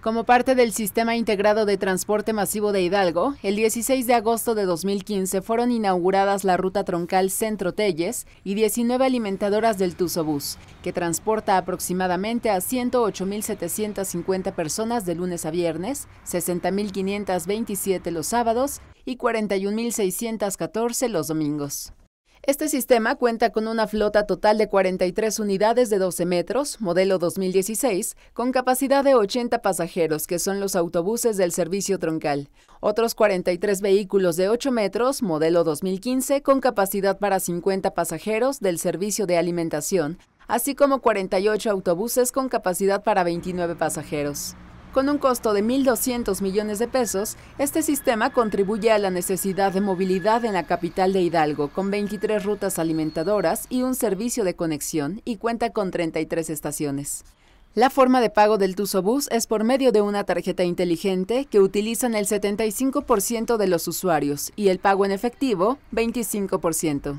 Como parte del Sistema Integrado de Transporte Masivo de Hidalgo, el 16 de agosto de 2015 fueron inauguradas la ruta troncal Centro Telles y 19 alimentadoras del Tusobús, que transporta aproximadamente a 108.750 personas de lunes a viernes, 60.527 los sábados y 41.614 los domingos. Este sistema cuenta con una flota total de 43 unidades de 12 metros, modelo 2016, con capacidad de 80 pasajeros, que son los autobuses del servicio troncal. Otros 43 vehículos de 8 metros, modelo 2015, con capacidad para 50 pasajeros del servicio de alimentación, así como 48 autobuses con capacidad para 29 pasajeros. Con un costo de 1.200 millones de pesos, este sistema contribuye a la necesidad de movilidad en la capital de Hidalgo, con 23 rutas alimentadoras y un servicio de conexión, y cuenta con 33 estaciones. La forma de pago del Tusobus es por medio de una tarjeta inteligente que utilizan el 75% de los usuarios y el pago en efectivo 25%.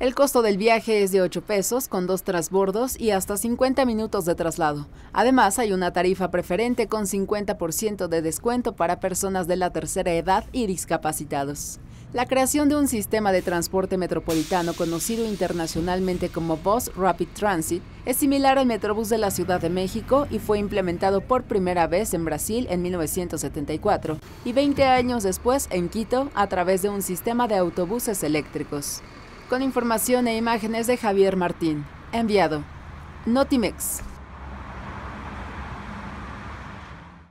El costo del viaje es de 8 pesos con dos trasbordos y hasta 50 minutos de traslado. Además, hay una tarifa preferente con 50% de descuento para personas de la tercera edad y discapacitados. La creación de un sistema de transporte metropolitano conocido internacionalmente como Bus Rapid Transit es similar al Metrobús de la Ciudad de México y fue implementado por primera vez en Brasil en 1974 y 20 años después en Quito a través de un sistema de autobuses eléctricos con información e imágenes de Javier Martín. Enviado. Notimex.